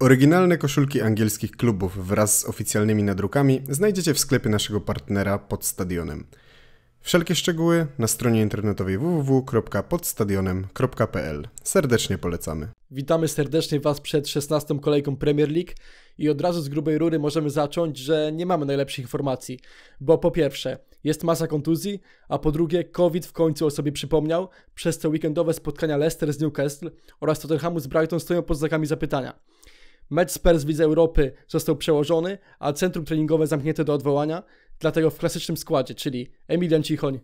Oryginalne koszulki angielskich klubów wraz z oficjalnymi nadrukami znajdziecie w sklepie naszego partnera pod stadionem. Wszelkie szczegóły na stronie internetowej www.podstadionem.pl. Serdecznie polecamy. Witamy serdecznie Was przed 16. kolejką Premier League i od razu z grubej rury możemy zacząć, że nie mamy najlepszych informacji, bo po pierwsze jest masa kontuzji, a po drugie COVID w końcu o sobie przypomniał, przez co weekendowe spotkania Leicester z Newcastle oraz Tottenhamu z Brighton stoją pod znakami zapytania. Mecz Spurs Widz Europy został przełożony, a centrum treningowe zamknięte do odwołania, dlatego w klasycznym składzie, czyli Emilian Cichoń.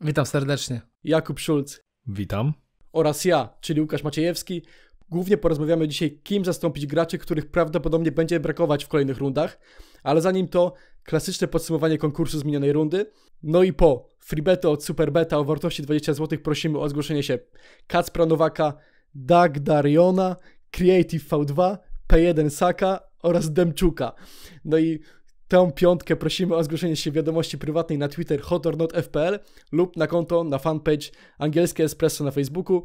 Witam serdecznie. Jakub Szulc. Witam. Oraz ja, czyli Łukasz Maciejewski. Głównie porozmawiamy dzisiaj, kim zastąpić graczy, których prawdopodobnie będzie brakować w kolejnych rundach, ale zanim to klasyczne podsumowanie konkursu z minionej rundy. No i po freebeto od Superbeta o wartości 20 zł prosimy o zgłoszenie się Kacpra Nowaka, Dag Dariona, Creative V2, P1 Saka oraz Demczuka. No i tę piątkę prosimy o zgłoszenie się wiadomości prywatnej na Twitter hotornotfpl lub na konto na fanpage Angielskie Espresso na Facebooku.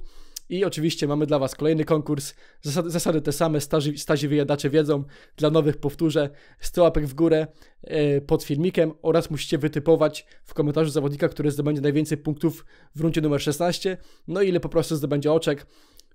I oczywiście mamy dla Was kolejny konkurs. Zasady, zasady te same, stazi, stazi wyjadacze wiedzą. Dla nowych powtórzę 100 łapek w górę yy, pod filmikiem oraz musicie wytypować w komentarzu zawodnika, który zdobędzie najwięcej punktów w rundzie numer 16. No ile po prostu zdobędzie oczek.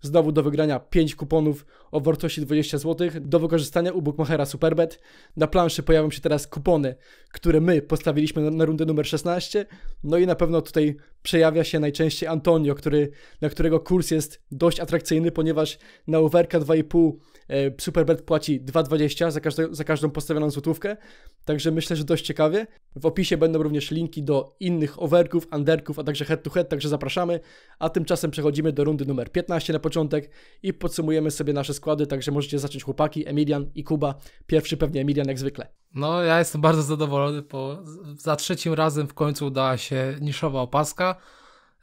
Znowu do wygrania 5 kuponów o wartości 20 zł do wykorzystania u Bookmachera Superbet. Na planszy pojawią się teraz kupony, które my postawiliśmy na, na rundę numer 16. No i na pewno tutaj przejawia się najczęściej Antonio, który, na którego kurs jest dość atrakcyjny, ponieważ na overka 2,5 e, Superbet płaci 2,20 za, za każdą postawioną złotówkę. Także myślę, że dość ciekawie. W opisie będą również linki do innych overków, underków, a także head to head, także zapraszamy. A tymczasem przechodzimy do rundy numer 15 na początku początek i podsumujemy sobie nasze składy, także możecie zacząć chłopaki, Emilian i Kuba. Pierwszy pewnie Emilian jak zwykle. No, ja jestem bardzo zadowolony, bo za trzecim razem w końcu udała się niszowa opaska.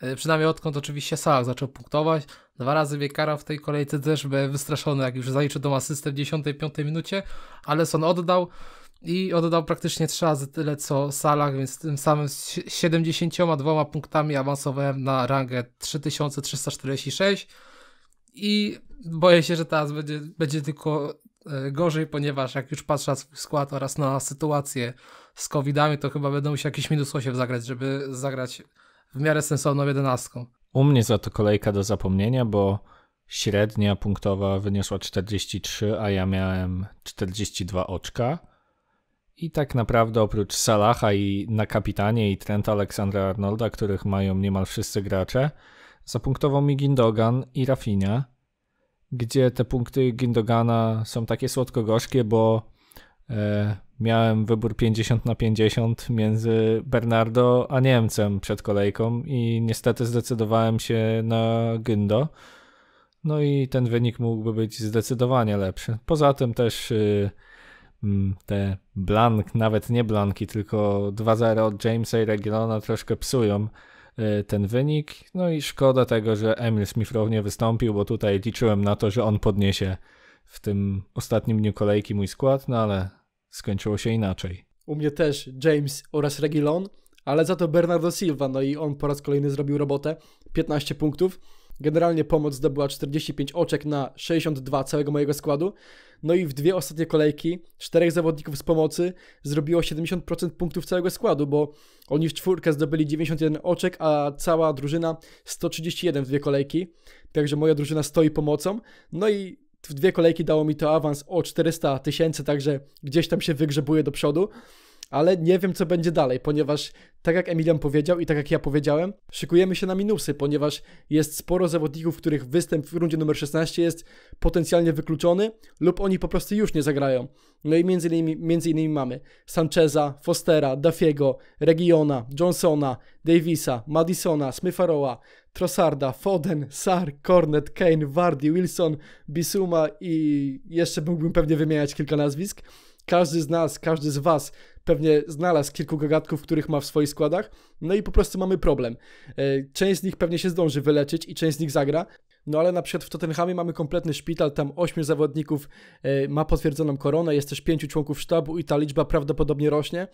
E, przynajmniej odkąd oczywiście Salah zaczął punktować. Dwa razy Wiekara w tej kolejce też byłem wystraszony, jak już zaliczył tą asystę w 95 minucie, ale Son oddał i oddał praktycznie trzy razy tyle co Salah, więc tym samym z 72 punktami awansowałem na rangę 3346. I boję się, że teraz będzie, będzie tylko e, gorzej, ponieważ jak już patrzę na swój skład oraz na sytuację z covidami, to chyba będą musiał jakiś minus 8 zagrać, żeby zagrać w miarę sensowną jedenastką. U mnie za to kolejka do zapomnienia, bo średnia punktowa wyniosła 43, a ja miałem 42 oczka. I tak naprawdę oprócz Salaha i na kapitanie i Trenta Aleksandra Arnolda, których mają niemal wszyscy gracze, Zapunktował mi Gindogan i Rafinha, gdzie te punkty Gindogana są takie słodko-gorzkie, bo e, miałem wybór 50 na 50 między Bernardo a Niemcem przed kolejką i niestety zdecydowałem się na Gindo. No i ten wynik mógłby być zdecydowanie lepszy. Poza tym też y, mm, te blank, nawet nie blanki, tylko 2-0 od Jamesa i Regiona troszkę psują Y, ten wynik. No i szkoda tego, że Emil Smith nie wystąpił, bo tutaj liczyłem na to, że on podniesie w tym ostatnim dniu kolejki mój skład, no ale skończyło się inaczej. U mnie też James oraz Regilon, ale za to Bernardo Silva, no i on po raz kolejny zrobił robotę, 15 punktów. Generalnie pomoc zdobyła 45 oczek na 62 całego mojego składu. No i w dwie ostatnie kolejki czterech zawodników z pomocy zrobiło 70% punktów całego składu, bo oni w czwórkę zdobyli 91 oczek, a cała drużyna 131 w dwie kolejki. Także moja drużyna stoi pomocą. No i w dwie kolejki dało mi to awans o 400 tysięcy, także gdzieś tam się wygrzebuje do przodu ale nie wiem, co będzie dalej, ponieważ tak jak Emilian powiedział i tak jak ja powiedziałem, szykujemy się na minusy, ponieważ jest sporo zawodników, których występ w rundzie numer 16 jest potencjalnie wykluczony lub oni po prostu już nie zagrają. No i między innymi, między innymi mamy Sancheza, Fostera, Dafiego, Regiona, Johnsona, Davisa, Madisona, Smyfaroa, Trossarda, Foden, Sar, Cornet, Kane, Wardy, Wilson, Bisuma i jeszcze mógłbym pewnie wymieniać kilka nazwisk każdy z nas, każdy z Was pewnie znalazł kilku gagatków, których ma w swoich składach, no i po prostu mamy problem. E, część z nich pewnie się zdąży wyleczyć i część z nich zagra, no ale na przykład w Tottenhamie mamy kompletny szpital, tam 8 zawodników e, ma potwierdzoną koronę, jest też 5 członków sztabu i ta liczba prawdopodobnie rośnie.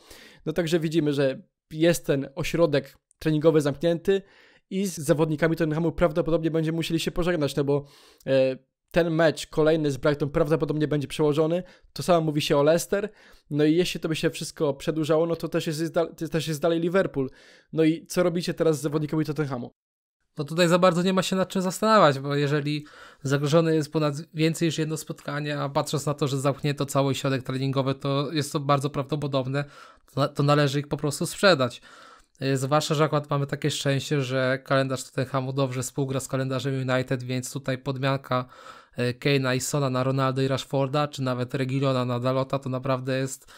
No także widzimy, że jest ten ośrodek treningowy zamknięty i z zawodnikami Tottenhamu prawdopodobnie będziemy musieli się pożegnać, no bo e, ten mecz kolejny z Brighton prawdopodobnie będzie przełożony. To samo mówi się o Leicester. No i jeśli to by się wszystko przedłużało, no to też jest, jest, jest też jest dalej Liverpool. No i co robicie teraz z zawodnikami Tottenhamu? No tutaj za bardzo nie ma się nad czym zastanawiać, bo jeżeli zagrożone jest ponad więcej niż jedno spotkanie, a patrząc na to, że zamknięto cały środek treningowy, to jest to bardzo prawdopodobne, to należy ich po prostu sprzedać. E, zwłaszcza, że akurat mamy takie szczęście, że kalendarz Tottenhamu dobrze współgra z kalendarzem United, więc tutaj podmianka E, Kane'a i Sona na Ronaldo i Rashforda, czy nawet Regilona na Dalota, to naprawdę jest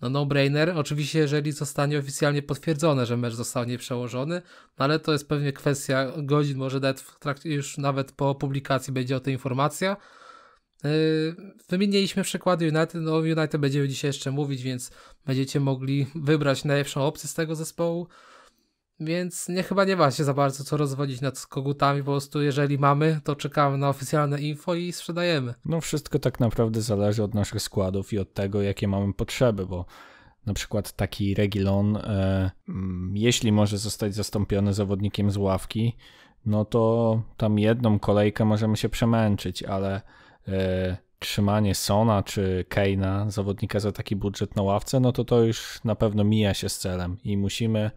no, no-brainer. Oczywiście, jeżeli zostanie oficjalnie potwierdzone, że mecz został nieprzełożony, no ale to jest pewnie kwestia godzin, może nawet w trakcie, już nawet po publikacji będzie o tym informacja. E, wymieniliśmy przykłady United, no United będziemy dzisiaj jeszcze mówić, więc będziecie mogli wybrać najlepszą opcję z tego zespołu. Więc nie chyba nie ma się za bardzo co rozwodzić nad kogutami, po prostu jeżeli mamy, to czekamy na oficjalne info i sprzedajemy. No wszystko tak naprawdę zależy od naszych składów i od tego, jakie mamy potrzeby, bo na przykład taki Regilon, e, mm, jeśli może zostać zastąpiony zawodnikiem z ławki, no to tam jedną kolejkę możemy się przemęczyć, ale e, trzymanie Sona czy Keina, zawodnika za taki budżet na ławce, no to to już na pewno mija się z celem i musimy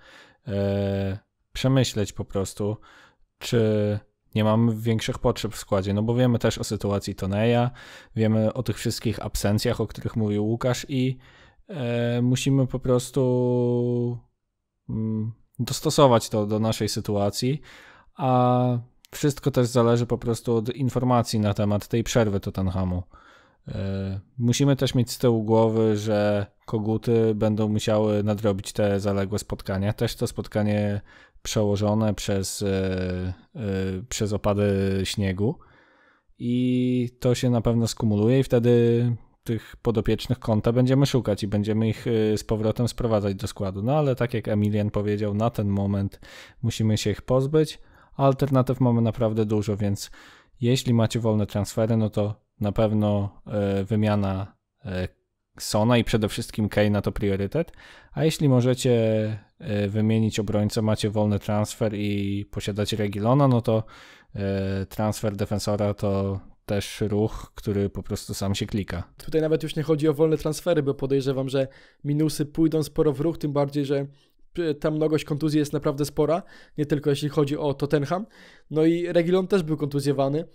E, przemyśleć po prostu, czy nie mamy większych potrzeb w składzie, no bo wiemy też o sytuacji Toneja, wiemy o tych wszystkich absencjach, o których mówił Łukasz i e, musimy po prostu mm, dostosować to do naszej sytuacji, a wszystko też zależy po prostu od informacji na temat tej przerwy Tottenhamu. E, musimy też mieć z tyłu głowy, że koguty będą musiały nadrobić te zaległe spotkania. Też to spotkanie przełożone przez, e, e, przez opady śniegu. I to się na pewno skumuluje i wtedy tych podopiecznych konta będziemy szukać i będziemy ich e, z powrotem sprowadzać do składu. No ale tak jak Emilian powiedział, na ten moment musimy się ich pozbyć. Alternatyw mamy naprawdę dużo, więc jeśli macie wolne transfery, no to na pewno wymiana Sona i przede wszystkim Kane na to priorytet. A jeśli możecie e, wymienić obrońcę, macie wolny transfer i posiadacie Regilona, no to e, transfer defensora to też ruch, który po prostu sam się klika. Tutaj nawet już nie chodzi o wolne transfery, bo podejrzewam, że minusy pójdą sporo w ruch, tym bardziej, że e, ta mnogość kontuzji jest naprawdę spora, nie tylko jeśli chodzi o Tottenham. No i Regilon też był kontuzjowany,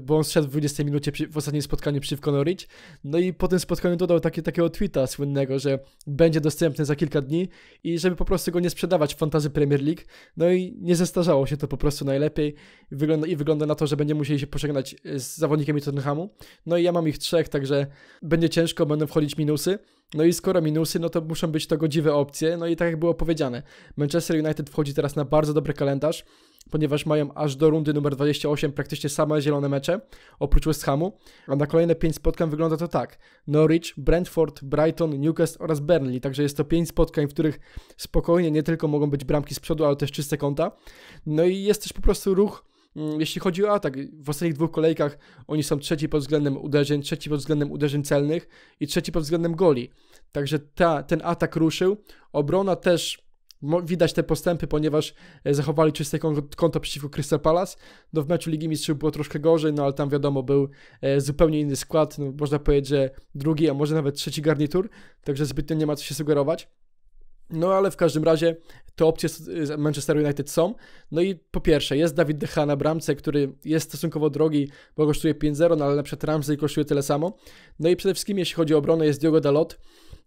bo on szedł w 20 minucie przy, w ostatnim spotkaniu przeciwko Norwich. No i po tym spotkaniu dodał takie, takiego tweeta słynnego, że będzie dostępny za kilka dni i żeby po prostu go nie sprzedawać w fantazy Premier League. No i nie zestarzało się to po prostu najlepiej wygląda, i wygląda na to, że będziemy musieli się pożegnać z zawodnikami Tottenhamu. No i ja mam ich trzech, także będzie ciężko, będą wchodzić minusy. No i skoro minusy, no to muszą być to godziwe opcje. No i tak jak było powiedziane, Manchester United wchodzi teraz na bardzo dobry kalendarz, ponieważ mają aż do rundy numer 28 praktycznie same zielone mecze, oprócz West Hamu. A na kolejne 5 spotkań wygląda to tak. Norwich, Brentford, Brighton, Newcastle oraz Burnley. Także jest to 5 spotkań, w których spokojnie nie tylko mogą być bramki z przodu, ale też czyste konta. No i jest też po prostu ruch Mm, jeśli chodzi o atak, w ostatnich dwóch kolejkach oni są trzeci pod względem uderzeń, trzeci pod względem uderzeń celnych i trzeci pod względem goli. Także ta, ten atak ruszył. Obrona też widać te postępy, ponieważ e, zachowali czyste konto przeciwko Crystal Palace. No w meczu Ligi Mistrzów było troszkę gorzej, no ale tam wiadomo był e, zupełnie inny skład, no można powiedzieć, że drugi, a może nawet trzeci garnitur, także zbytnio nie ma co się sugerować. No ale w każdym razie te opcje z Manchester United są. No i po pierwsze, jest Dawid Decha na bramce, który jest stosunkowo drogi, bo kosztuje 5-0, no ale na przykład Ramsey kosztuje tyle samo. No i przede wszystkim, jeśli chodzi o obronę, jest Diogo Dalot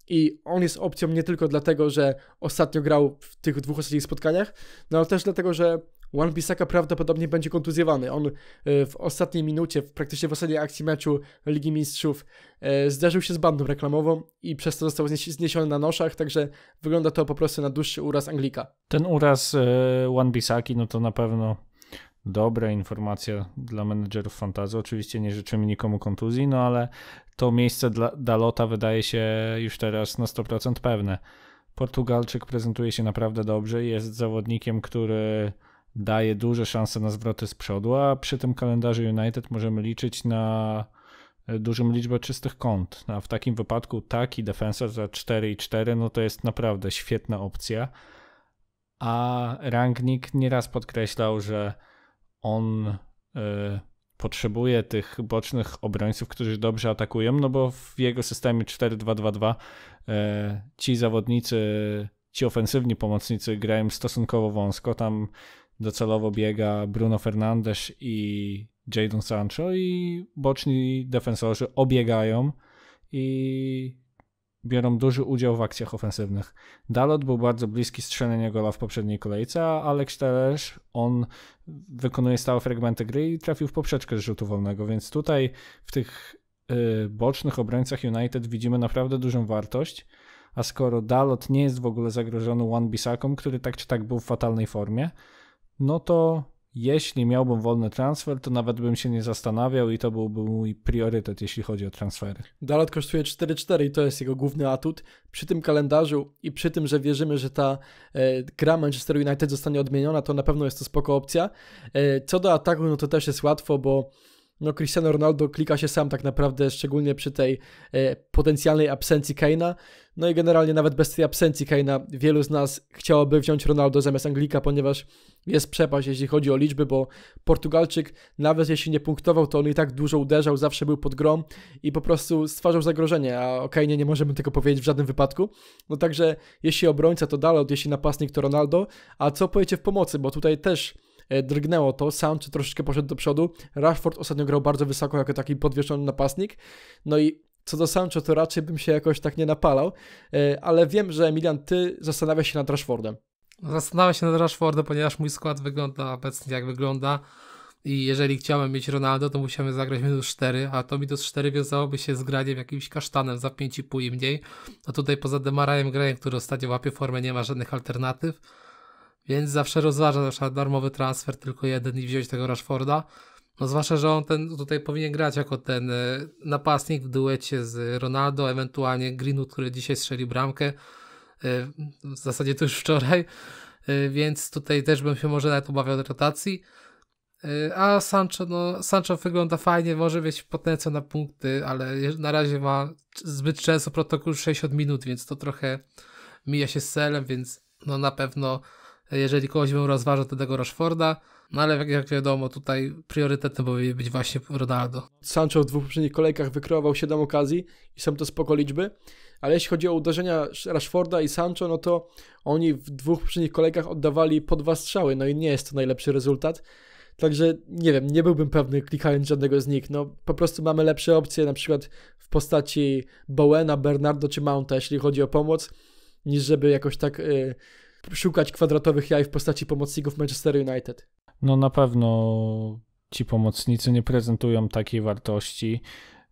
i on jest opcją nie tylko dlatego, że ostatnio grał w tych dwóch ostatnich spotkaniach, no ale też dlatego, że Juan Bisaka prawdopodobnie będzie kontuzjowany. On e, w ostatniej minucie, praktycznie w ostatniej akcji meczu Ligi Mistrzów e, zderzył się z bandą reklamową i przez to został zniesiony na noszach, także wygląda to po prostu na dłuższy uraz Anglika. Ten uraz Juan e, Bisaki, no to na pewno dobra informacja dla menedżerów fantazy. Oczywiście nie życzymy nikomu kontuzji, no ale to miejsce dla Dalota wydaje się już teraz na 100% pewne. Portugalczyk prezentuje się naprawdę dobrze, i jest zawodnikiem, który daje duże szanse na zwroty z przodu, a przy tym kalendarzu United możemy liczyć na e, dużą liczbę czystych kąt. No, a w takim wypadku taki defensor za 4 i 4 no to jest naprawdę świetna opcja. A Rangnick nieraz podkreślał, że on y, potrzebuje tych bocznych obrońców, którzy dobrze atakują, no bo w jego systemie 4-2-2-2 y, e, ci zawodnicy ci ofensywni pomocnicy grają stosunkowo wąsko. Tam docelowo biega Bruno Fernandes i Jadon Sancho i boczni defensorzy obiegają i biorą duży udział w akcjach ofensywnych. Dalot był bardzo bliski strzelenia gola w poprzedniej kolejce, a Alex też, on wykonuje stałe fragmenty gry i trafił w poprzeczkę z rzutu wolnego, więc tutaj w tych yy, bocznych obrońcach United widzimy naprawdę dużą wartość, a skoro Dalot nie jest w ogóle zagrożony One Bisaką, który tak czy tak był w fatalnej formie, no to jeśli miałbym wolny transfer, to nawet bym się nie zastanawiał i to byłby mój priorytet, jeśli chodzi o transfery. Dalot kosztuje 4-4 i to jest jego główny atut. Przy tym kalendarzu i przy tym, że wierzymy, że ta e, gra Manchester United zostanie odmieniona, to na pewno jest to spoko opcja. E, co do ataku, no to też jest łatwo, bo no Cristiano Ronaldo klika się sam tak naprawdę, szczególnie przy tej e, potencjalnej absencji Kane'a. No i generalnie nawet bez tej absencji Kane'a wielu z nas chciałoby wziąć Ronaldo zamiast Anglika, ponieważ jest przepaść, jeśli chodzi o liczby, bo Portugalczyk nawet jeśli nie punktował, to on i tak dużo uderzał, zawsze był pod grą i po prostu stwarzał zagrożenie, a o Kane'ie nie możemy tego powiedzieć w żadnym wypadku. No także jeśli obrońca to Dalot, jeśli napastnik to Ronaldo, a co powiecie w pomocy, bo tutaj też E, drgnęło to. Sound troszeczkę poszedł do przodu. Rashford ostatnio grał bardzo wysoko jako taki podwieszony napastnik. No i co do Sancho, to raczej bym się jakoś tak nie napalał, e, ale wiem, że Emilian, ty zastanawiasz się nad Rashfordem. Zastanawiam się nad Rashfordem, ponieważ mój skład wygląda obecnie jak wygląda. I jeżeli chciałem mieć Ronaldo, to musiałem zagrać minus 4, a to minus 4 wiązałoby się z graniem jakimś kasztanem za 5,5 i mniej. A tutaj poza Demarajem grajem, który ostatnio łapie formę, nie ma żadnych alternatyw. Więc zawsze rozważam na darmowy transfer, tylko jeden i wziąć tego Rashforda. No zwłaszcza, że on ten tutaj powinien grać jako ten e, napastnik w duecie z Ronaldo, ewentualnie Greenwood, który dzisiaj strzeli bramkę. E, w zasadzie to już wczoraj, e, więc tutaj też bym się może nawet obawiał rotacji. A Sancho, no, Sancho wygląda fajnie, może mieć potencjał na punkty, ale na razie ma zbyt często protokół 60 minut, więc to trochę mija się z celem, więc no na pewno jeżeli kogoś bym rozważał, to tego Rashforda. No ale jak, wiadomo, tutaj priorytetem powinien być właśnie Ronaldo. Sancho w dwóch poprzednich kolejkach wykreował 7 okazji i są to spoko liczby, ale jeśli chodzi o uderzenia Rashforda i Sancho, no to oni w dwóch poprzednich kolejkach oddawali po dwa strzały, no i nie jest to najlepszy rezultat. Także nie wiem, nie byłbym pewny klikając żadnego z nich. No po prostu mamy lepsze opcje, na przykład w postaci Bowena, Bernardo czy Mounta, jeśli chodzi o pomoc, niż żeby jakoś tak... Yy, szukać kwadratowych jaj w postaci pomocników Manchester United. No na pewno ci pomocnicy nie prezentują takiej wartości,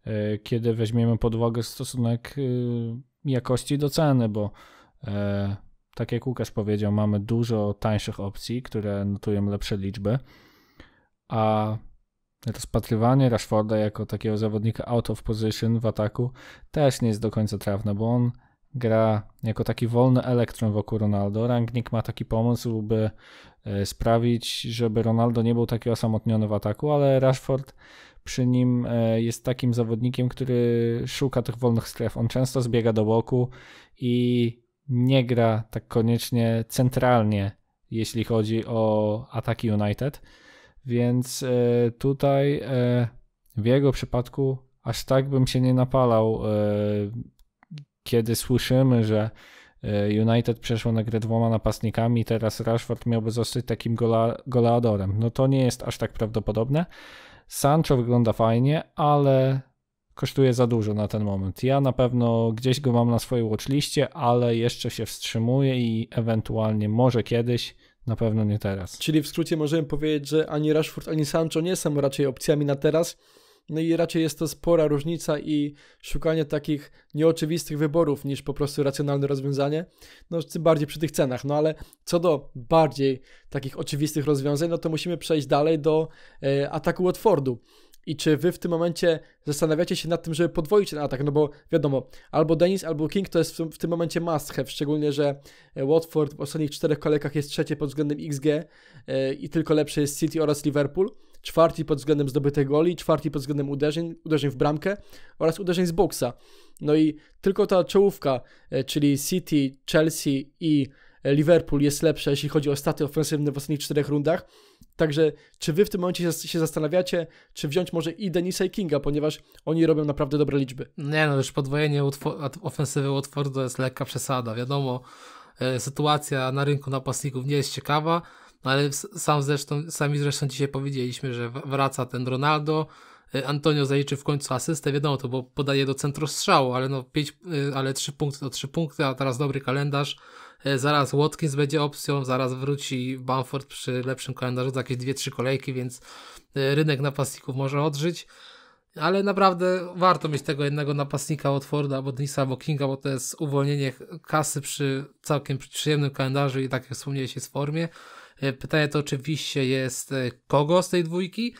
e, kiedy weźmiemy pod uwagę stosunek e, jakości do ceny, bo e, tak jak Łukasz powiedział, mamy dużo tańszych opcji, które notują lepsze liczby, a rozpatrywanie Rashforda jako takiego zawodnika out of position w ataku też nie jest do końca trafne, bo on gra jako taki wolny elektron wokół Ronaldo. Rangnick ma taki pomysł, by e, sprawić, żeby Ronaldo nie był taki osamotniony w ataku, ale Rashford przy nim e, jest takim zawodnikiem, który szuka tych wolnych stref. On często zbiega do boku i nie gra tak koniecznie centralnie, jeśli chodzi o ataki United. Więc e, tutaj w jego przypadku aż tak bym się nie napalał kiedy słyszymy, że e, United przeszło na grę dwoma napastnikami, teraz Rashford miałby zostać takim gola, goleadorem. No to nie jest aż tak prawdopodobne. Sancho wygląda fajnie, ale kosztuje za dużo na ten moment. Ja na pewno gdzieś go mam na swojej watchliście, ale jeszcze się wstrzymuję i ewentualnie może kiedyś, na pewno nie teraz. Czyli w skrócie możemy powiedzieć, że ani Rashford, ani Sancho nie są raczej opcjami na teraz no i raczej jest to spora różnica i szukanie takich nieoczywistych wyborów niż po prostu racjonalne rozwiązanie. No tym bardziej przy tych cenach. No ale co do bardziej takich oczywistych rozwiązań, no to musimy przejść dalej do e, ataku Watfordu. I czy wy w tym momencie zastanawiacie się nad tym, żeby podwoić ten atak? No bo wiadomo, albo Denis, albo King to jest w tym, momencie must have, szczególnie, że e, Watford w ostatnich czterech kolejkach jest trzecie pod względem XG e, i tylko lepsze jest City oraz Liverpool czwarty pod względem zdobytych goli, czwarty pod względem uderzeń, uderzeń w bramkę oraz uderzeń z boksa. No i tylko ta czołówka, e, czyli City, Chelsea i e, Liverpool jest lepsza, jeśli chodzi o staty ofensywne w ostatnich czterech rundach. Także czy wy w tym momencie się zastanawiacie, czy wziąć może i Denisa i Kinga, ponieważ oni robią naprawdę dobre liczby? Nie no, już podwojenie ofensywy Watfordu to jest lekka przesada. Wiadomo, e, sytuacja na rynku napastników nie jest ciekawa no ale sam zresztą, sami zresztą dzisiaj powiedzieliśmy, że wraca ten Ronaldo, y, Antonio zaliczy w końcu asystę, wiadomo, to bo podaje do centrostrzału, ale no 5, y, ale 3 punkty to 3 punkty, a teraz dobry kalendarz. Y, zaraz Watkins będzie opcją, zaraz wróci Bamford przy lepszym kalendarzu za jakieś 2-3 kolejki, więc rynek napastników może odżyć. Ale naprawdę warto mieć tego jednego napastnika Watforda, albo Denisa, albo Kinga, bo to jest uwolnienie kasy przy całkiem przyjemnym kalendarzu i tak jak wspomniałeś jest w formie. E, pytanie to oczywiście jest, e, kogo z tej dwójki?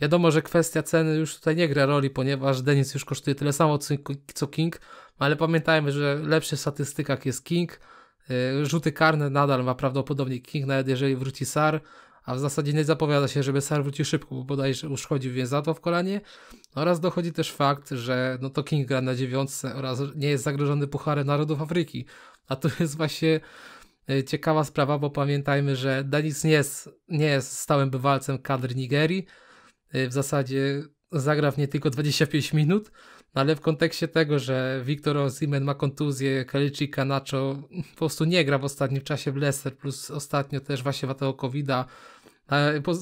Wiadomo, że kwestia ceny już tutaj nie gra roli, ponieważ Denis już kosztuje tyle samo co King, ale pamiętajmy, że lepszy w statystykach jest King. E, rzuty karne nadal ma prawdopodobnie King, nawet jeżeli wróci Sar, a w zasadzie nie zapowiada się, żeby Sar wrócił szybko, bo bodajże uszkodził więzadło w kolanie. No oraz dochodzi też fakt, że no to King gra na dziewiątce oraz nie jest zagrożony Pucharem Narodów Afryki. A to jest właśnie Y, ciekawa sprawa, bo pamiętajmy, że Denis nie jest, nie jest stałym bywalcem kadry Nigerii. Y, w zasadzie zagra w nie tylko 25 minut, no ale w kontekście tego, że Victor Osimhen ma kontuzję, Kalichi Kanacho po prostu nie gra w ostatnim czasie w Leicester, plus ostatnio też właśnie w Covida.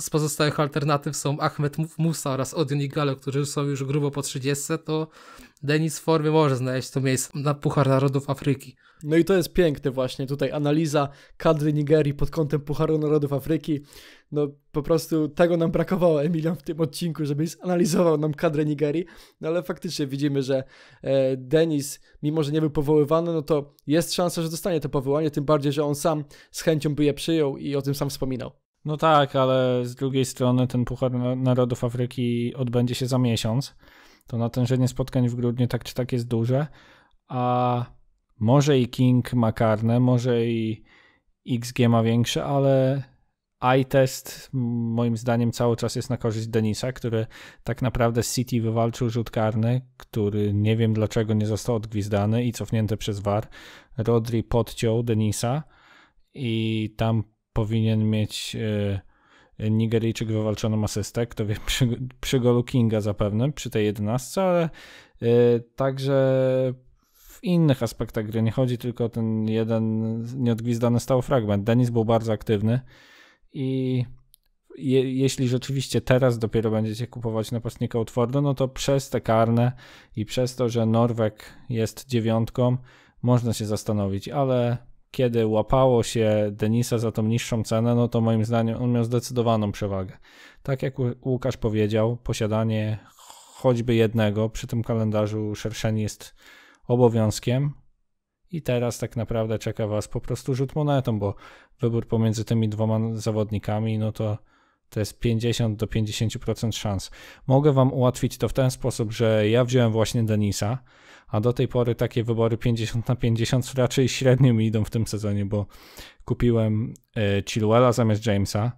Z pozostałych alternatyw są Ahmed Musa oraz Odion Igalo, którzy są już grubo po 30, to Denis w formie może znaleźć to miejsce na Puchar Narodów Afryki. No i to jest piękne właśnie, tutaj analiza kadry Nigerii pod kątem Pucharu Narodów Afryki. No po prostu tego nam brakowało, Emilian, w tym odcinku, żeby analizował nam kadrę Nigerii, no ale faktycznie widzimy, że e, Denis, mimo że nie był powoływany, no to jest szansa, że dostanie to powołanie, tym bardziej, że on sam z chęcią by je przyjął i o tym sam wspominał. No tak, ale z drugiej strony ten Puchar Narodów Afryki odbędzie się za miesiąc. To natężenie spotkań w grudniu tak czy tak jest duże, a może i King ma karne, może i XG ma większe, ale i test moim zdaniem cały czas jest na korzyść Denisa, który tak naprawdę z City wywalczył rzut karny, który nie wiem dlaczego nie został odgwizdany i cofnięty przez VAR. Rodri podciął Denisa i tam powinien mieć e, Nigeryjczyk wywalczoną asystę, kto wie, przy, przy golu Kinga zapewne, przy tej 11, ale e, także w innych aspektach gry. Nie chodzi tylko o ten jeden nieodgwizdany stały fragment. Denis był bardzo aktywny i je, jeśli rzeczywiście teraz dopiero będziecie kupować napastnika Utforda, no to przez te karne i przez to, że Norwek jest dziewiątką, można się zastanowić, ale kiedy łapało się Denisa za tą niższą cenę, no to moim zdaniem on miał zdecydowaną przewagę. Tak jak Łukasz powiedział, posiadanie choćby jednego przy tym kalendarzu szerszeni jest obowiązkiem. I teraz tak naprawdę czeka Was po prostu rzut monetą, bo wybór pomiędzy tymi dwoma zawodnikami, no to to jest 50 do 50% szans. Mogę Wam ułatwić to w ten sposób, że ja wziąłem właśnie Denisa, a do tej pory takie wybory 50 na 50 raczej średnio mi idą w tym sezonie, bo kupiłem e, Chiluela zamiast Jamesa,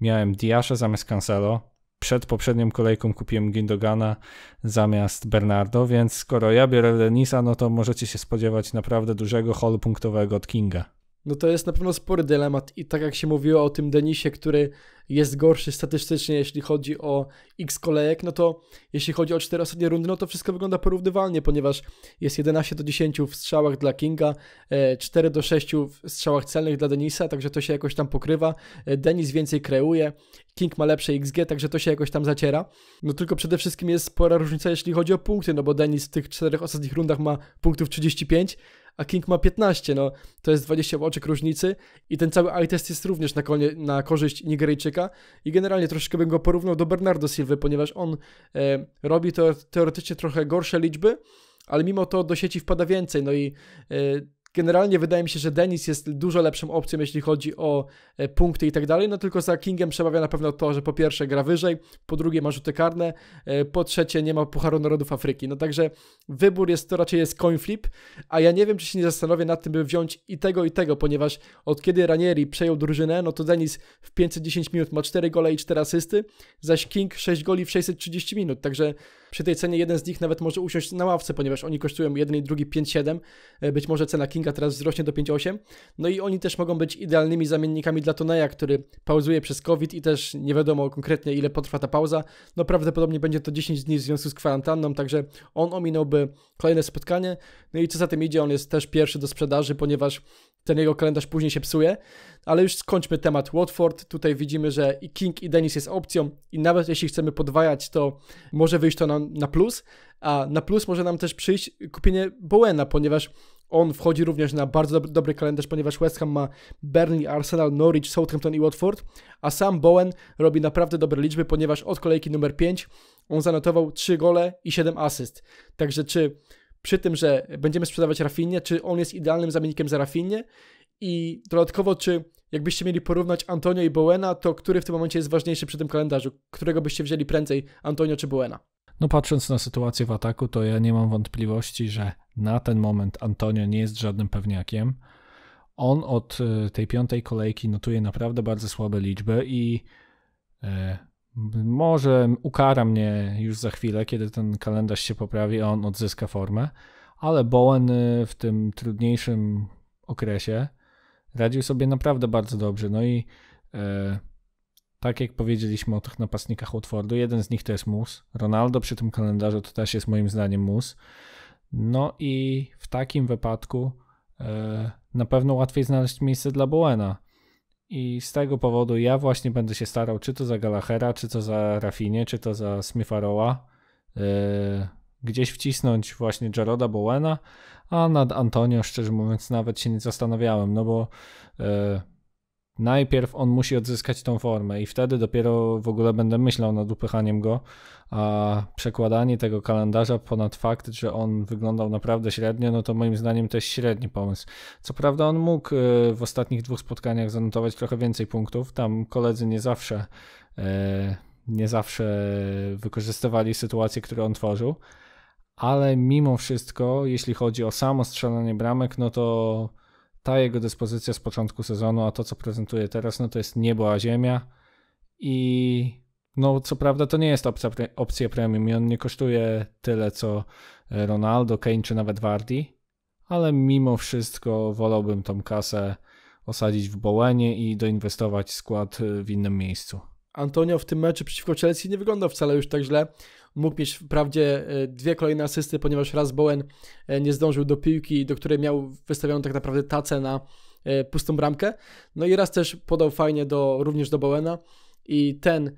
miałem Diasza zamiast Cancelo, przed poprzednią kolejką kupiłem Gindogana zamiast Bernardo, więc skoro ja biorę Denisa, no to możecie się spodziewać naprawdę dużego holu punktowego od Kinga no to jest na pewno spory dylemat. I tak jak się mówiło o tym Denisie, który jest gorszy statystycznie, jeśli chodzi o x kolejek, no to jeśli chodzi o cztery ostatnie rundy, no to wszystko wygląda porównywalnie, ponieważ jest 11 do 10 w strzałach dla Kinga, 4 e, do 6 w strzałach celnych dla Denisa, także to się jakoś tam pokrywa. E, Denis więcej kreuje, King ma lepsze XG, także to się jakoś tam zaciera. No tylko przede wszystkim jest spora różnica, jeśli chodzi o punkty, no bo Denis w tych czterech ostatnich rundach ma punktów 35, a King ma 15, no to jest 20 oczek różnicy i ten cały eye test jest również na, konie, na korzyść Nigeryjczyka i generalnie troszkę bym go porównał do Bernardo Silva, ponieważ on e, robi to teoretycznie trochę gorsze liczby, ale mimo to do sieci wpada więcej, no i e, Generalnie wydaje mi się, że Denis jest dużo lepszą opcją, jeśli chodzi o e, punkty i tak dalej, no tylko za Kingiem przemawia na pewno to, że po pierwsze gra wyżej, po drugie ma rzuty karne, e, po trzecie nie ma Pucharu Narodów Afryki. No także wybór jest, to raczej jest coin flip, a ja nie wiem, czy się nie zastanowię nad tym, by wziąć i tego, i tego, ponieważ od kiedy Ranieri przejął drużynę, no to Denis w 510 minut ma 4 gole i 4 asysty, zaś King 6 goli w 630 minut, także przy tej cenie jeden z nich nawet może usiąść na ławce, ponieważ oni kosztują jeden i drugi 5,7. E, być może cena Kinga teraz wzrośnie do 5,8. No i oni też mogą być idealnymi zamiennikami dla Toneja, który pauzuje przez COVID i też nie wiadomo konkretnie ile potrwa ta pauza. No prawdopodobnie będzie to 10 dni w związku z kwarantanną, także on ominąłby kolejne spotkanie. No i co za tym idzie, on jest też pierwszy do sprzedaży, ponieważ ten jego kalendarz później się psuje. Ale już skończmy temat Watford. Tutaj widzimy, że i King i Dennis jest opcją i nawet jeśli chcemy podwajać, to może wyjść to nam na plus. A na plus może nam też przyjść kupienie Bowena, ponieważ on wchodzi również na bardzo dobry, dobry, kalendarz, ponieważ West Ham ma Burnley, Arsenal, Norwich, Southampton i Watford, a sam Bowen robi naprawdę dobre liczby, ponieważ od kolejki numer 5 on zanotował 3 gole i 7 asyst. Także czy przy tym, że będziemy sprzedawać Rafinie, czy on jest idealnym zamiennikiem za Rafinie i dodatkowo czy jakbyście mieli porównać Antonio i Bowena, to który w tym momencie jest ważniejszy przy tym kalendarzu? Którego byście wzięli prędzej, Antonio czy Bowena? No patrząc na sytuację w ataku, to ja nie mam wątpliwości, że na ten moment Antonio nie jest żadnym pewniakiem. On od e, tej piątej kolejki notuje naprawdę bardzo słabe liczby i e, może ukara mnie już za chwilę, kiedy ten kalendarz się poprawi, a on odzyska formę, ale Bowen e, w tym trudniejszym okresie radził sobie naprawdę bardzo dobrze. No i e, tak jak powiedzieliśmy o tych napastnikach Watfordu, jeden z nich to jest Mus. Ronaldo przy tym kalendarzu to też jest moim zdaniem Mus. No i w takim wypadku e, na pewno łatwiej znaleźć miejsce dla Bowena. I z tego powodu ja właśnie będę się starał, czy to za Galahera, czy to za Rafinie, czy to za Smitharoa, yy, e, gdzieś wcisnąć właśnie Jaroda Bowena, a nad Antonio szczerze mówiąc nawet się nie zastanawiałem, no bo e, najpierw on musi odzyskać tą formę i wtedy dopiero w ogóle będę myślał nad upychaniem go, a przekładanie tego kalendarza ponad fakt, że on wyglądał naprawdę średnio, no to moim zdaniem to jest średni pomysł. Co prawda on mógł e, w ostatnich dwóch spotkaniach zanotować trochę więcej punktów, tam koledzy nie zawsze e, nie zawsze wykorzystywali sytuacje, które on tworzył, ale mimo wszystko, jeśli chodzi o samo strzelanie bramek, no to ta jego dyspozycja z początku sezonu, a to co prezentuje teraz, no to jest niebo a ziemia i no co prawda to nie jest opcja, opcja premium i on nie kosztuje tyle co e, Ronaldo, Kane czy nawet Vardy, ale mimo wszystko wolałbym tą kasę osadzić w Bołenie i doinwestować skład e, w innym miejscu. Antonio w tym meczu przeciwko Chelsea nie wyglądał wcale już tak źle. Mógł mieć wprawdzie e, dwie kolejne asysty, ponieważ raz Bowen e, nie zdążył do piłki, do której miał wystawioną tak naprawdę tacę na e, pustą bramkę. No i raz też podał fajnie do, również do Bowena i ten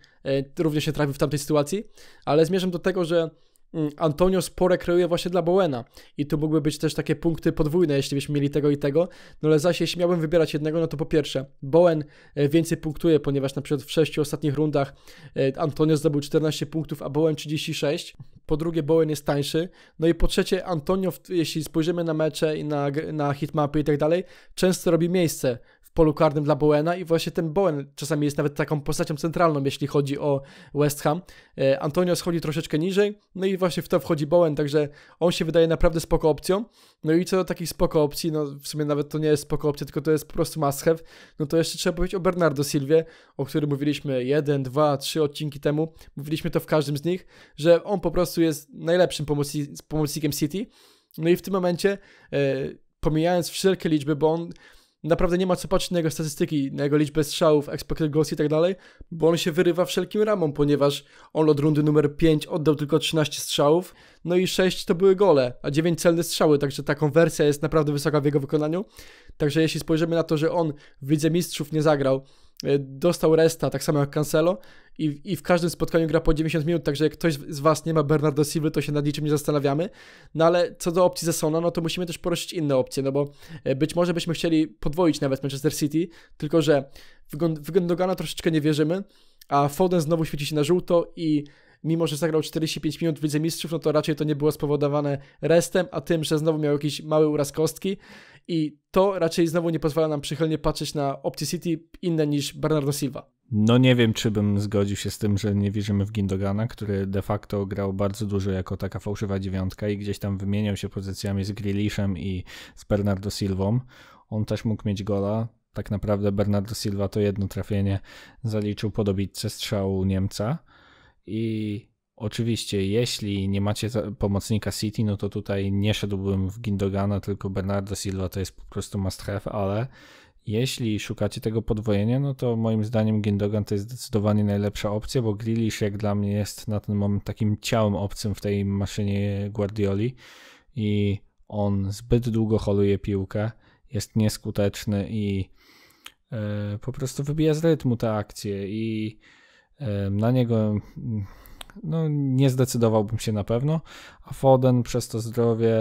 również się trafił w tamtej sytuacji, ale zmierzam do tego, że Mm, Antonio spore kreuje właśnie dla Bowena i tu mogły być też takie punkty podwójne, jeśli byśmy mieli tego i tego, no ale zaś jeśli miałbym wybierać jednego, no to po pierwsze Bowen e, więcej punktuje, ponieważ na przykład w sześciu ostatnich rundach e, Antonio zdobył 14 punktów, a Bowen 36, po drugie Bowen jest tańszy, no i po trzecie Antonio, jeśli spojrzymy na mecze i na, na hitmapy i tak dalej, często robi miejsce polu karnym dla Bowena i właśnie ten Bowen czasami jest nawet taką postacią centralną, jeśli chodzi o West Ham. E, Antonio schodzi troszeczkę niżej, no i właśnie w to wchodzi Bowen, także on się wydaje naprawdę spoko opcją. No i co do takich spoko opcji, no w sumie nawet to nie jest spoko opcja, tylko to jest po prostu must have, no to jeszcze trzeba powiedzieć o Bernardo Silvie, o którym mówiliśmy jeden, dwa, trzy odcinki temu, mówiliśmy to w każdym z nich, że on po prostu jest najlepszym pomocnikiem City, no i w tym momencie, e, pomijając wszelkie liczby, bo on naprawdę nie ma co patrzeć na jego statystyki, na jego liczbę strzałów, expected goals i tak dalej, bo on się wyrywa wszelkim ramom, ponieważ on od rundy numer 5 oddał tylko 13 strzałów, no i 6 to były gole, a 9 celne strzały, także ta konwersja jest naprawdę wysoka w jego wykonaniu. Także jeśli spojrzymy na to, że on w Lidze Mistrzów nie zagrał E, dostał resta, tak samo jak Cancelo i, i w każdym spotkaniu gra po 90 minut, także jak ktoś z Was nie ma Bernardo Silva, to się nad niczym nie zastanawiamy, no ale co do opcji Zasona, no to musimy też poruszyć inne opcje, no bo e, być może byśmy chcieli podwoić nawet Manchester City, tylko że w, w Gondogana troszeczkę nie wierzymy, a Foden znowu świeci się na żółto i mimo że zagrał 45 minut w Lidze Mistrzów, no to raczej to nie było spowodowane restem, a tym, że znowu miał jakiś mały uraz kostki i to raczej znowu nie pozwala nam przychylnie patrzeć na opcje City inne niż Bernardo Silva. No nie wiem, czy bym zgodził się z tym, że nie wierzymy w Gindogana, który de facto grał bardzo dużo jako taka fałszywa dziewiątka i gdzieś tam wymieniał się pozycjami z Grealishem i z Bernardo Silvą. On też mógł mieć gola. Tak naprawdę Bernardo Silva to jedno trafienie zaliczył podobitce strzału Niemca. I oczywiście, jeśli nie macie pomocnika City, no to tutaj nie szedłbym w Gindogana, tylko Bernardo Silva to jest po prostu must have, ale jeśli szukacie tego podwojenia, no to moim zdaniem Gindogan to jest zdecydowanie najlepsza opcja, bo Grealish jak dla mnie jest na ten moment takim ciałem obcym w tej maszynie Guardioli i on zbyt długo holuje piłkę, jest nieskuteczny i yy, po prostu wybija z rytmu te akcje i na niego mm, no, nie zdecydowałbym się na pewno, a Foden przez to zdrowie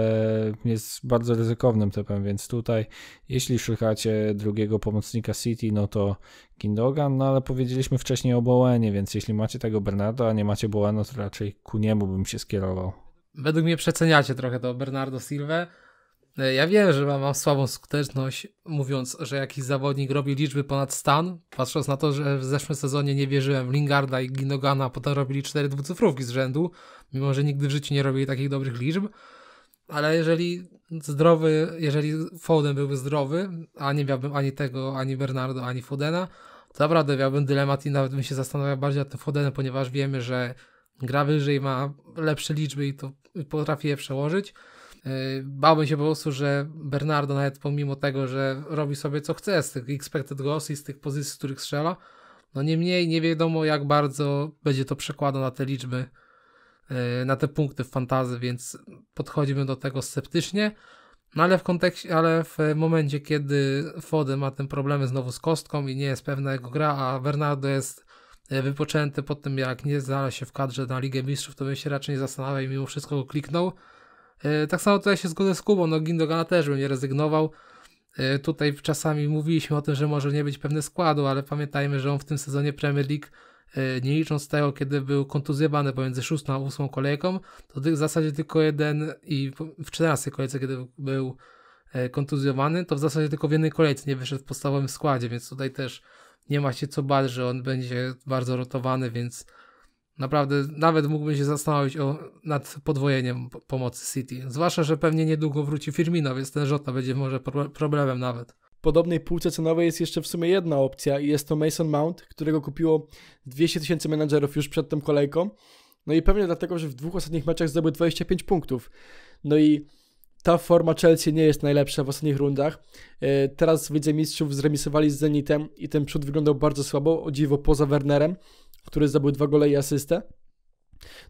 jest bardzo ryzykownym typem, więc tutaj jeśli szukacie drugiego pomocnika City, no to Kindogan, no ale powiedzieliśmy wcześniej o Bowenie, więc jeśli macie tego Bernardo, a nie macie Bowena, to raczej ku niemu bym się skierował. Według mnie przeceniacie trochę to Bernardo Silva E, ja wiem, że mam, mam słabą skuteczność, mówiąc, że jakiś zawodnik robi liczby ponad stan, patrząc na to, że w zeszłym sezonie nie wierzyłem Lingarda i Ginogana, potem robili cztery dwucyfrówki z rzędu, mimo że nigdy w życiu nie robili takich dobrych liczb. Ale jeżeli zdrowy, jeżeli Foden byłby zdrowy, a nie miałbym ani tego, ani Bernardo, ani Fodena, to naprawdę miałbym dylemat i nawet bym się zastanawiał bardziej nad tym Fodenem, ponieważ wiemy, że gra wyżej, ma lepsze liczby i to potrafi je przełożyć. Y, bałbym się po prostu, że Bernardo nawet pomimo tego, że robi sobie co chce z tych expected goals i z tych pozycji, z których strzela, no niemniej nie wiadomo jak bardzo będzie to przekładał na te liczby, y, na te punkty w fantazy, więc podchodzimy do tego sceptycznie. No ale w kontekście, ale w momencie, kiedy Foden ma te problemy znowu z kostką i nie jest pewna jego gra, a Bernardo jest y, wypoczęty po tym, jak nie znalazł się w kadrze na Ligę Mistrzów, to bym się raczej nie zastanawiał i mimo wszystko go kliknął. E, tak samo tutaj się zgodzę z Kubą, no Gindogana też bym nie rezygnował. E, tutaj czasami mówiliśmy o tym, że może nie być pewnego składu, ale pamiętajmy, że on w tym sezonie Premier League, e, nie licząc tego, kiedy był kontuzjowany pomiędzy 6 a 8 kolejką, to w zasadzie tylko jeden i w 14 kolejce, kiedy był kontuzjowany, to w zasadzie tylko w jednej kolejce nie wyszedł w podstawowym składzie, więc tutaj też nie ma się co bać, że on będzie bardzo rotowany, więc Naprawdę, nawet mógłbym się zastanowić o, nad podwojeniem pomocy City. Zwłaszcza, że pewnie niedługo wróci Firmino, więc ten Żota będzie może pro problemem nawet. W podobnej półce cenowej jest jeszcze w sumie jedna opcja i jest to Mason Mount, którego kupiło 200 tysięcy menadżerów już przed tą kolejką. No i pewnie dlatego, że w dwóch ostatnich meczach zdobył 25 punktów. No i ta forma Chelsea nie jest najlepsza w ostatnich rundach. E, teraz widzę, Mistrzów zremisowali z Zenitem i ten przód wyglądał bardzo słabo, o dziwo poza Wernerem który zdobył dwa gole i asystę.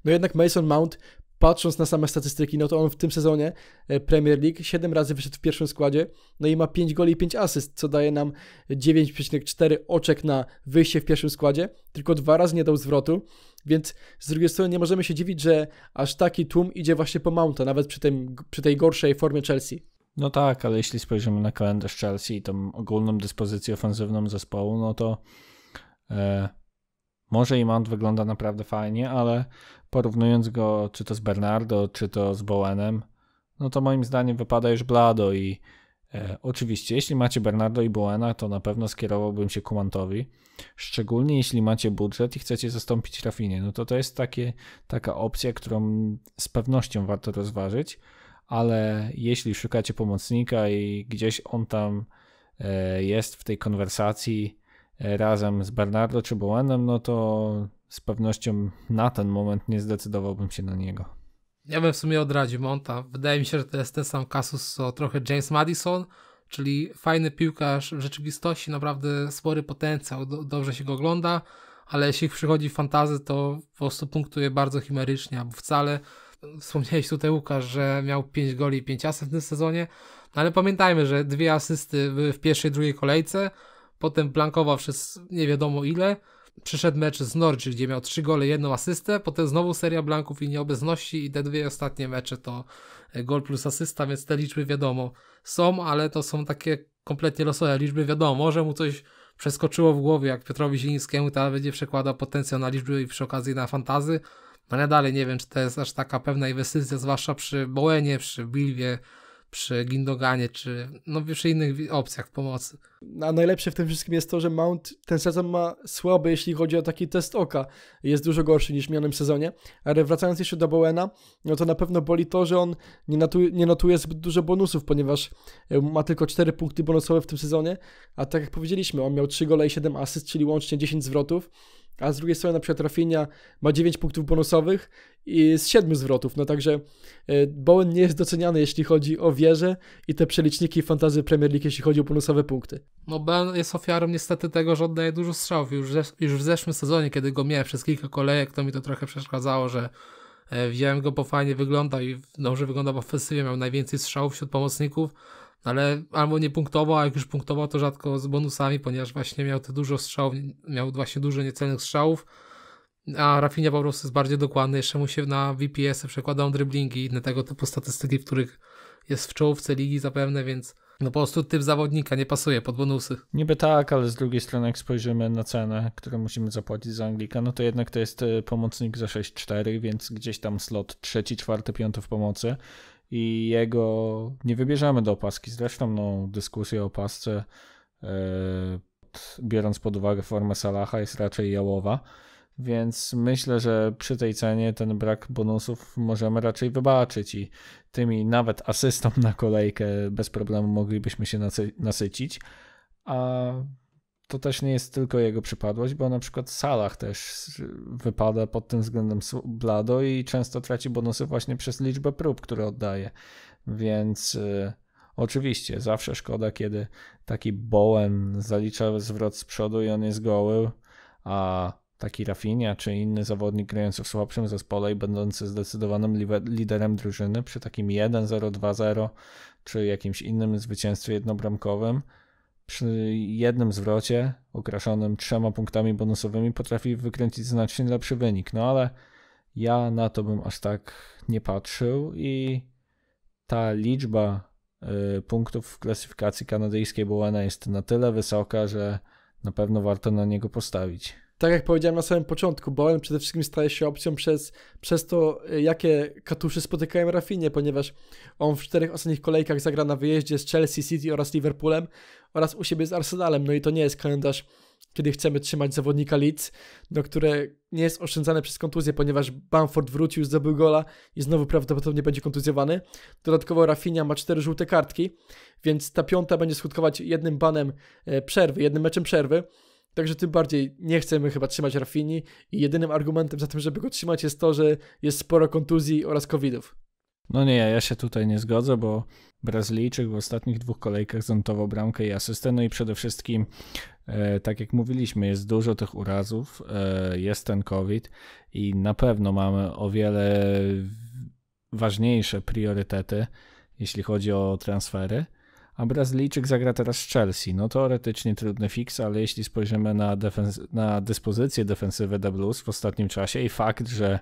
No jednak Mason Mount, patrząc na same statystyki, no to on w tym sezonie e, Premier League 7 razy wyszedł w pierwszym składzie, no i ma 5 goli i 5 asyst, co daje nam 9,4 oczek na wyjście w pierwszym składzie, tylko dwa razy nie dał zwrotu, więc z drugiej strony nie możemy się dziwić, że aż taki tłum idzie właśnie po Mounta, nawet przy, tym, przy tej gorszej formie Chelsea. No tak, ale jeśli spojrzymy na kalendarz Chelsea i tą ogólną dyspozycję ofensywną zespołu, no to e może i Mount wygląda naprawdę fajnie, ale porównując go czy to z Bernardo, czy to z Bowenem, no to moim zdaniem wypada już blado i e, oczywiście jeśli macie Bernardo i Bowena, to na pewno skierowałbym się ku Mantowi. Szczególnie jeśli macie budżet i chcecie zastąpić Rafinie, no to to jest takie, taka opcja, którą z pewnością warto rozważyć, ale jeśli szukacie pomocnika i gdzieś on tam e, jest w tej konwersacji, E, razem z Bernardo czy Bowenem, no to z pewnością na ten moment nie zdecydowałbym się na niego. Ja bym w sumie odradził Monta. Wydaje mi się, że to jest ten sam kasus co trochę James Madison, czyli fajny piłkarz w rzeczywistości, naprawdę spory potencjał, do, dobrze się go ogląda, ale jeśli przychodzi fantazy, to po prostu punktuje bardzo chimerycznie, albo wcale. Wspomniałeś tutaj Łukasz, że miał 5 goli i 5 asyst w tym sezonie, no ale pamiętajmy, że dwie asysty były w pierwszej i drugiej kolejce, potem blankował przez nie wiadomo ile. Przyszedł mecz z Norwich, gdzie miał trzy gole, jedną asystę, potem znowu seria blanków i nieobecności i te dwie ostatnie mecze to e, gol plus asysta, więc te liczby wiadomo są, ale to są takie kompletnie losowe liczby, wiadomo, że mu coś przeskoczyło w głowie, jak Piotrowi Zielińskiemu, to będzie przekładał potencjał na liczby i przy okazji na fantazy, no ale dalej nie wiem, czy to jest aż taka pewna inwestycja, zwłaszcza przy Bołenie, przy Bilwie, przy Gindoganie, czy no przy innych opcjach pomocy. A najlepsze w tym wszystkim jest to, że Mount ten sezon ma słaby, jeśli chodzi o taki test oka. Jest dużo gorszy niż w minionym sezonie. Ale wracając jeszcze do Bowena, no to na pewno boli to, że on nie notuje, nie notuje zbyt dużo bonusów, ponieważ e, ma tylko 4 punkty bonusowe w tym sezonie, a tak jak powiedzieliśmy, on miał 3 gole i 7 asyst, czyli łącznie 10 zwrotów. A z drugiej strony na przykład Rafinha ma 9 punktów bonusowych i z 7 zwrotów, no także e, Bowen nie jest doceniany jeśli chodzi o wieżę i te przeliczniki fantazy Premier League jeśli chodzi o bonusowe punkty. No Ben jest ofiarą niestety tego, że oddaje dużo strzałów. Już, już w zeszłym sezonie, kiedy go miałem przez kilka kolejek, to mi to trochę przeszkadzało, że e, wziąłem go, bo fajnie wyglądał i dobrze wyglądał, bo w ofensywie miał najwięcej strzałów wśród pomocników, ale albo nie punktował, a jak już punktował, to rzadko z bonusami, ponieważ właśnie miał te dużo strzałów, miał właśnie dużo niecelnych strzałów, a Rafinha po prostu jest bardziej dokładny, jeszcze mu się na VPS-y przekładają driblingi i inne tego typu statystyki, w których jest w czołówce ligi zapewne, więc no po prostu typ zawodnika nie pasuje pod bonusy. Niby tak, ale z drugiej strony jak spojrzymy na cenę, którą musimy zapłacić za Anglika, no to jednak to jest y, pomocnik za 6-4, więc gdzieś tam slot trzeci, czwarty, piąty w pomocy i jego nie wybierzemy do opaski. Zresztą no, dyskusja o opasce, yy, e, biorąc pod uwagę formę Salaha, jest raczej jałowa. Więc myślę, że przy tej cenie ten brak bonusów możemy raczej wybaczyć i tymi nawet asystom na kolejkę bez problemu moglibyśmy się nasy nasycić. A to też nie jest tylko jego przypadłość, bo na przykład Salah też wypada pod tym względem blado i często traci bonusy właśnie przez liczbę prób, które oddaje. Więc y, oczywiście zawsze szkoda, kiedy taki Bowen zalicza zwrot z przodu i on jest goły, a taki Rafinha czy inny zawodnik grający w słabszym zespole i będący zdecydowanym liderem drużyny przy takim 1-0, 2-0 czy jakimś innym zwycięstwie jednobramkowym – przy jednym zwrocie okraszonym trzema punktami bonusowymi potrafi wykręcić znacznie lepszy wynik. No ale ja na to bym aż tak nie patrzył i ta liczba y, punktów w klasyfikacji kanadyjskiej Bowena jest na tyle wysoka, że na pewno warto na niego postawić tak jak powiedziałem na samym początku, Bowen przede wszystkim staje się opcją przez, przez to, y, jakie katusze spotykają Rafinie, ponieważ on w czterech ostatnich kolejkach zagra na wyjeździe z Chelsea City oraz Liverpoolem oraz u siebie z Arsenalem. No i to nie jest kalendarz, kiedy chcemy trzymać zawodnika Leeds, no, które nie jest oszczędzane przez kontuzję, ponieważ Bamford wrócił, zdobył gola i znowu prawdopodobnie będzie kontuzjowany. Dodatkowo Rafinha ma cztery żółte kartki, więc ta piąta będzie skutkować jednym banem e, przerwy, jednym meczem przerwy. Także tym bardziej nie chcemy chyba trzymać Rafini i jedynym argumentem za tym, żeby go trzymać jest to, że jest sporo kontuzji oraz covidów. No nie, ja się tutaj nie zgodzę, bo Brazylijczyk w ostatnich dwóch kolejkach zanotował bramkę i asystę. No i przede wszystkim, e, tak jak mówiliśmy, jest dużo tych urazów, e, jest ten COVID i na pewno mamy o wiele ważniejsze priorytety, jeśli chodzi o transfery. A Brazylijczyk zagra teraz z Chelsea. No teoretycznie trudny fix, ale jeśli spojrzymy na, defens- na dyspozycję defensywy The Blues w ostatnim czasie i fakt, że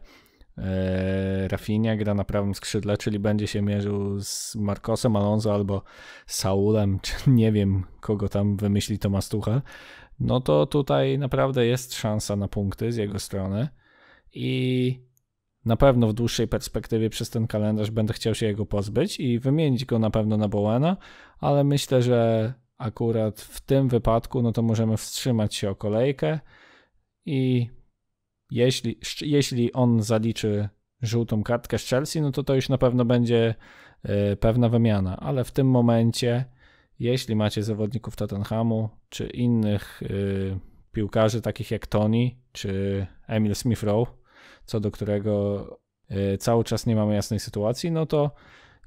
E, Rafinha gra na prawym skrzydle, czyli będzie się mierzył z Marcosem Alonso albo Saulem, czy nie wiem kogo tam wymyśli Tomasz Tuchel, no to tutaj naprawdę jest szansa na punkty z jego strony i na pewno w dłuższej perspektywie przez ten kalendarz będę chciał się jego pozbyć i wymienić go na pewno na Bowena, ale myślę, że akurat w tym wypadku no to możemy wstrzymać się o kolejkę i jeśli, jeśli on zaliczy żółtą kartkę z Chelsea, no to to już na pewno będzie e, pewna wymiana, ale w tym momencie, jeśli macie zawodników Tottenhamu czy innych e, piłkarzy takich jak Tony czy Emil Smith Rowe, co do którego e, cały czas nie mamy jasnej sytuacji, no to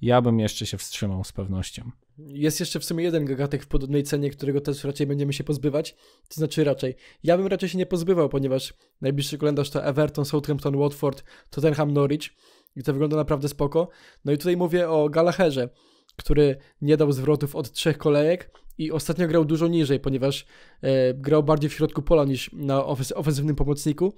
ja bym jeszcze się wstrzymał z pewnością. Jest jeszcze w sumie jeden gagatek w podobnej cenie, którego też raczej będziemy się pozbywać. To znaczy raczej. Ja bym raczej się nie pozbywał, ponieważ najbliższy kalendarz to Everton, Southampton, Watford, Tottenham, Norwich. I to wygląda naprawdę spoko. No i tutaj mówię o Galaherze, który nie dał zwrotów od trzech kolejek i ostatnio grał dużo niżej, ponieważ e, grał bardziej w środku pola niż na ofensywnym pomocniku.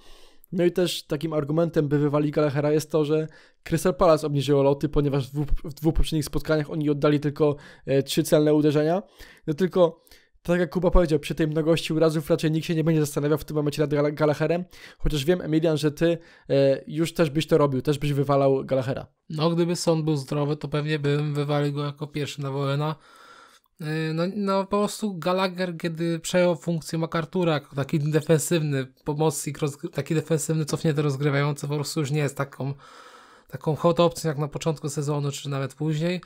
No i też takim argumentem, by wywali Gallaghera jest to, że Crystal Palace obniżyło loty, ponieważ w dwóch, w dwóch poprzednich spotkaniach oni oddali tylko e, trzy celne uderzenia. No tylko tak jak Kuba powiedział, przy tej mnogości urazów raczej nikt się nie będzie zastanawiał w tym momencie nad Gal Galacherem, chociaż wiem, Emilian, że ty e, już też byś to robił, też byś wywalał Galachera. No, gdyby sąd był zdrowy, to pewnie bym wywalił go jako pierwszy na Wojena, Yy, no, no po prostu Gallagher, kiedy przejął funkcję MacArthur'a jako taki defensywny pomocnik, taki defensywny cofnięty rozgrywający, po prostu już nie jest taką, taką hot opcją jak na początku sezonu, czy nawet później.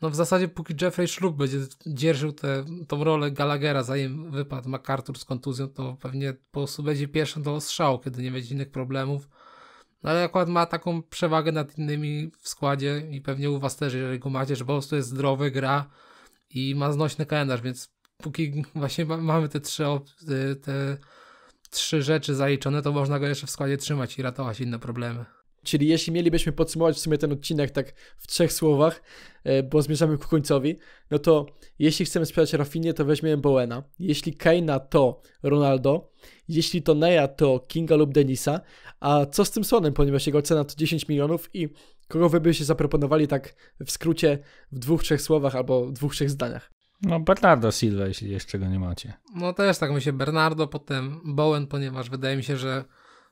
No w zasadzie póki Jeffrey Schlupp będzie dzierżył tę rolę Gallaghera, zanim wypadł MacArthur z kontuzją, to pewnie po prostu będzie pierwszym do ostrzału, kiedy nie będzie innych problemów. No ale akurat ma taką przewagę nad innymi w składzie i pewnie u was też, jeżeli go macie, że po prostu jest zdrowy, gra, i ma znośny kalendarz, więc póki właśnie ma, mamy te trzy, y, te trzy rzeczy zaliczone, to można go jeszcze w składzie trzymać i ratować inne problemy. Czyli jeśli mielibyśmy podsumować w sumie ten odcinek tak w trzech słowach, e, bo zmierzamy ku końcowi, no to jeśli chcemy sprzedać Rafinie, to weźmiemy Bowena. Jeśli Keina, to Ronaldo. Jeśli to Neya, to Kinga lub Denisa. A co z tym Sonem, ponieważ jego cena to 10 milionów i Kogo wy byście zaproponowali tak w skrócie, w dwóch, trzech słowach albo w dwóch, trzech zdaniach? No Bernardo Silva, jeśli jeszcze go nie macie. No też tak myślę, Bernardo, potem Bowen, ponieważ wydaje mi się, że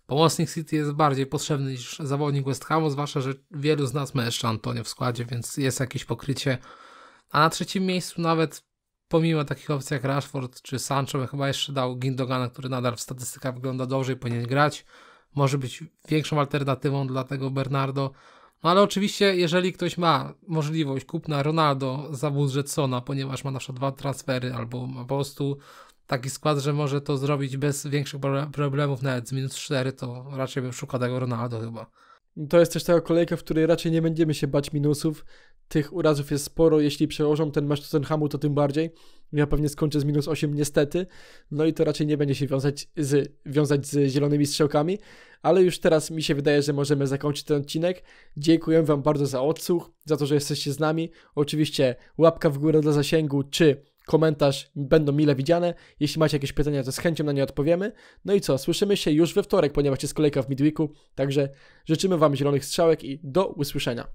pomocnik City jest bardziej potrzebny niż zawodnik West Hamu, zwłaszcza, że wielu z nas ma jeszcze Antonio w składzie, więc jest jakieś pokrycie. A na trzecim miejscu nawet pomimo takich opcji jak Rashford czy Sancho, chyba jeszcze dał Gindogana, który nadal w statystykach wygląda dobrze i powinien grać. Może być większą alternatywą dla tego Bernardo. No ale oczywiście, jeżeli ktoś ma możliwość kupna Ronaldo za budżet Sona, ponieważ ma na przykład dwa transfery albo ma po prostu taki skład, że może to zrobić bez większych problemów, nawet z minus 4, to raczej bym szukał tego Ronaldo chyba. To jest też taka kolejka, w której raczej nie będziemy się bać minusów, tych urazów jest sporo. Jeśli przełożą ten mecz Tottenhamu, to tym bardziej. Ja pewnie skończę z minus 8 niestety. No i to raczej nie będzie się wiązać z, wiązać z zielonymi strzałkami. Ale już teraz mi się wydaje, że możemy zakończyć ten odcinek. Dziękuję Wam bardzo za odsłuch, za to, że jesteście z nami. Oczywiście łapka w górę dla zasięgu, czy komentarz będą mile widziane. Jeśli macie jakieś pytania, to z chęcią na nie odpowiemy. No i co, słyszymy się już we wtorek, ponieważ jest kolejka w midweeku. Także życzymy Wam zielonych strzałek i do usłyszenia.